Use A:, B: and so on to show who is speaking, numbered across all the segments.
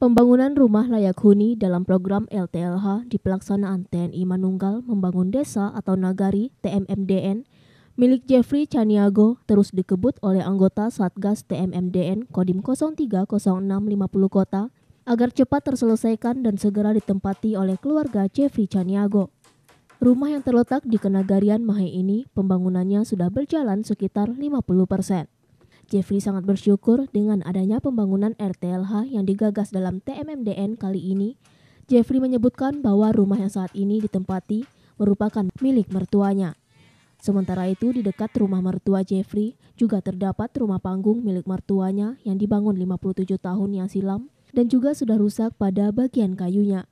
A: Pembangunan rumah layak huni dalam program LTLH di pelaksanaan TNI Manunggal membangun desa atau nagari TMMDN milik Jeffrey Caniago terus dikebut oleh anggota Satgas TMMDN Kodim 030650 Kota agar cepat terselesaikan dan segera ditempati oleh keluarga Jeffrey Caniago. Rumah yang terletak di Kenagarian Mahe ini pembangunannya sudah berjalan sekitar 50 persen. Jeffrey sangat bersyukur dengan adanya pembangunan RTLH yang digagas dalam TMMDN kali ini. Jeffrey menyebutkan bahwa rumah yang saat ini ditempati merupakan milik mertuanya. Sementara itu, di dekat rumah mertua Jeffrey juga terdapat rumah panggung milik mertuanya yang dibangun 57 tahun yang silam dan juga sudah rusak pada bagian kayunya.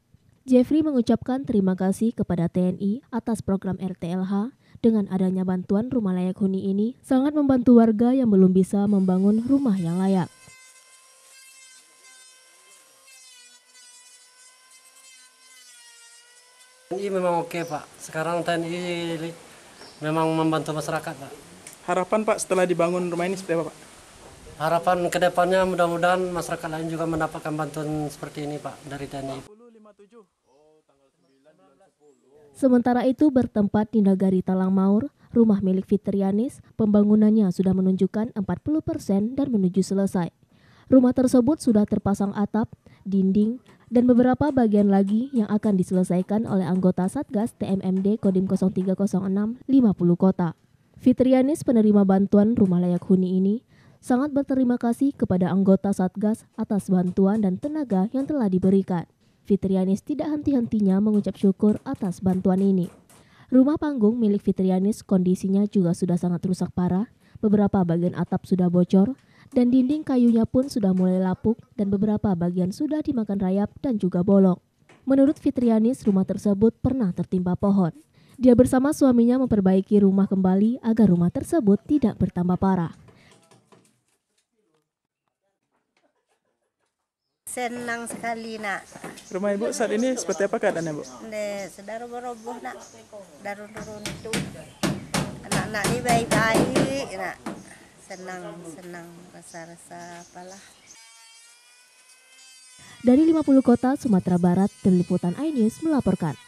A: Jeffrey mengucapkan terima kasih kepada TNI atas program RTLH dengan adanya bantuan rumah layak huni ini sangat membantu warga yang belum bisa membangun rumah yang layak.
B: TNI memang oke Pak, sekarang TNI memang membantu masyarakat Pak. Harapan Pak setelah dibangun rumah ini seperti apa Pak? Harapan kedepannya mudah-mudahan masyarakat lain juga mendapatkan bantuan seperti ini Pak dari TNI. 57.
A: Sementara itu bertempat di Nagari Talang Maur, rumah milik Fitrianis, pembangunannya sudah menunjukkan 40 persen dan menuju selesai. Rumah tersebut sudah terpasang atap, dinding, dan beberapa bagian lagi yang akan diselesaikan oleh anggota Satgas TMMD Kodim 0306 50 Kota. Fitrianis penerima bantuan rumah layak huni ini sangat berterima kasih kepada anggota Satgas atas bantuan dan tenaga yang telah diberikan. Fitrianis tidak henti-hentinya mengucap syukur atas bantuan ini. Rumah panggung milik Fitrianis kondisinya juga sudah sangat rusak parah, beberapa bagian atap sudah bocor, dan dinding kayunya pun sudah mulai lapuk dan beberapa bagian sudah dimakan rayap dan juga bolong. Menurut Fitrianis, rumah tersebut pernah tertimpa pohon. Dia bersama suaminya memperbaiki rumah kembali agar rumah tersebut tidak bertambah parah.
C: Senang sekali nak.
A: Rumah ibu saat ini seperti apa keadaannya bu?
C: Ne, sudah roboh-roboh nak, sudah runtuh itu. Anak-anak ini baik-baik nak. Senang, senang, rasa-rasa apalah.
A: Dari 50 kota Sumatera Barat, tim liputan iNews melaporkan.